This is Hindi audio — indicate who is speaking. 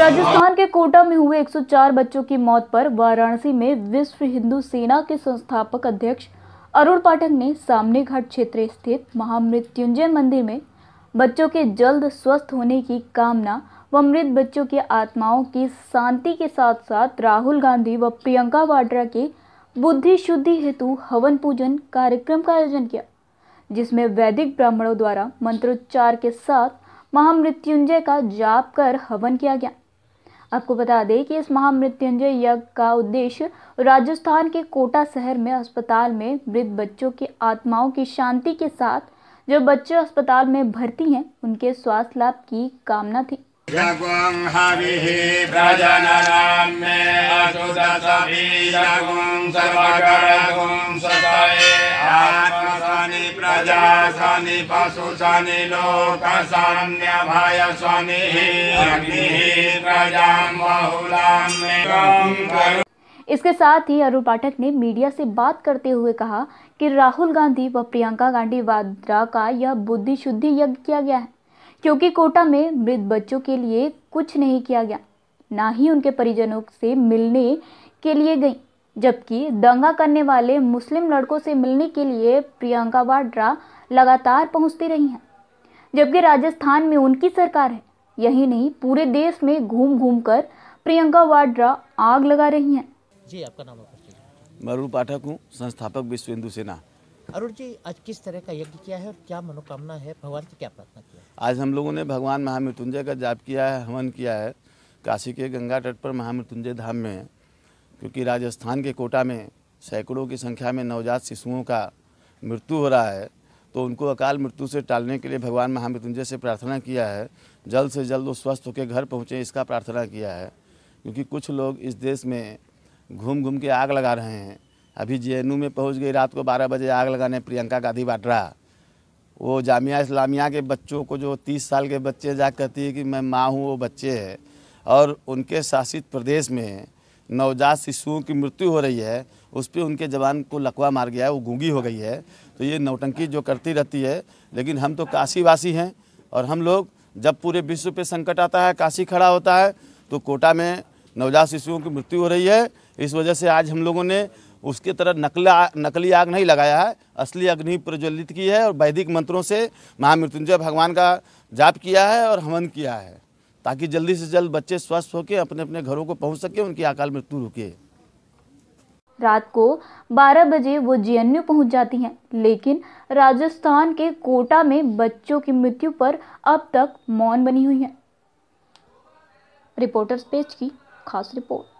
Speaker 1: राजस्थान के कोटा में हुए 104 बच्चों की मौत पर वाराणसी में विश्व हिंदू सेना के संस्थापक अध्यक्ष अरुण पाठक ने सामने घाट क्षेत्र स्थित महामृत्युंजय मंदिर में बच्चों के जल्द स्वस्थ होने की कामना व मृत बच्चों की आत्माओं की शांति के साथ साथ राहुल गांधी व प्रियंका वाड्रा के बुद्धि शुद्धि हेतु हवन पूजन कार्यक्रम का आयोजन किया जिसमें वैदिक ब्राह्मणों द्वारा मंत्रोच्चार के साथ महामृत्युंजय का जाप कर हवन किया गया आपको बता दें कि इस महामृत्युंजय यज्ञ का उद्देश्य राजस्थान के कोटा शहर में अस्पताल में मृत बच्चों की आत्माओं की शांति के साथ जो बच्चे अस्पताल में भर्ती हैं उनके स्वास्थ्य लाभ की कामना थी
Speaker 2: यगुं हविः प्रजननाम् मे असुदसवीयगुं सर्वगणगुं सतये आत्मसनि प्रजासनि पशुसनि लोकसन्यभय स्वनिः अग्निः प्रजां बहुलां
Speaker 1: इसके साथ ही अरुण पाठक ने मीडिया से बात करते हुए कहा कि राहुल गांधी व प्रियंका गांधी वाड्रा का यह बुद्धि शुद्धि यज्ञ किया गया है क्योंकि कोटा में मृत बच्चों के लिए कुछ नहीं किया गया ना ही उनके परिजनों से मिलने के लिए गई जबकि दंगा करने वाले मुस्लिम लड़कों से मिलने के लिए प्रियंका वाड्रा लगातार पहुंचती रही हैं जबकि राजस्थान में उनकी सरकार है यही नहीं पूरे देश में घूम घूम कर प्रियंका वाड्रा आग लगा रही हैं
Speaker 2: जी आपका नाम मरू पाठक हूँ संस्थापक विश्व हिंदू सेना अरुण जी आज किस तरह का यज्ञ किया है और क्या मनोकामना है भगवान की क्या प्रार्थना की आज हम लोगों ने भगवान महामृत्युंजय का जाप किया है हवन किया है काशी के गंगा तट पर महामृत्युंजय धाम में क्योंकि राजस्थान के कोटा में सैकड़ों की संख्या में नवजात शिशुओं का मृत्यु हो रहा है तो उनको अकाल मृत्यु से टालने के लिए भगवान महामृत्युंजय से प्रार्थना किया है जल्द से जल्द वो स्वस्थ होकर घर पहुँचें इसका प्रार्थना किया है क्योंकि कुछ लोग इस देश में घूम घूम के आग लगा रहे हैं अभी जे में पहुंच गई रात को 12 बजे आग लगाने प्रियंका गांधी वाड्रा वो जामिया इस्लामिया के बच्चों को जो 30 साल के बच्चे जा कहती है कि मैं माँ हूँ वो बच्चे है और उनके शासित प्रदेश में नवजात शिशुओं की मृत्यु हो रही है उस पर उनके जवान को लकवा मार गया है वो गूंगी हो गई है तो ये नौटंकी जो करती रहती है लेकिन हम तो काशीवासी हैं और हम लोग जब पूरे विश्व पे संकट आता है काशी खड़ा होता है तो कोटा में नवजात शिशुओं की मृत्यु हो रही है इस वजह से आज हम लोगों ने उसके तरह नकला नकली आग नहीं लगाया है असली अग्नि प्रज्वलित की है और वैदिक मंत्रों से महामृत्युंजय भगवान का जाप किया है और हवन किया है ताकि जल्दी से जल्द बच्चे स्वस्थ होकर अपने अपने घरों को पहुंच सके उनकी अकाल मृत्यु रुके
Speaker 1: रात को 12 बजे वो जेएनयू पहुंच जाती हैं लेकिन राजस्थान के कोटा में बच्चों की मृत्यु पर अब तक मौन बनी हुई है रिपोर्टर्स पेज की खास रिपोर्ट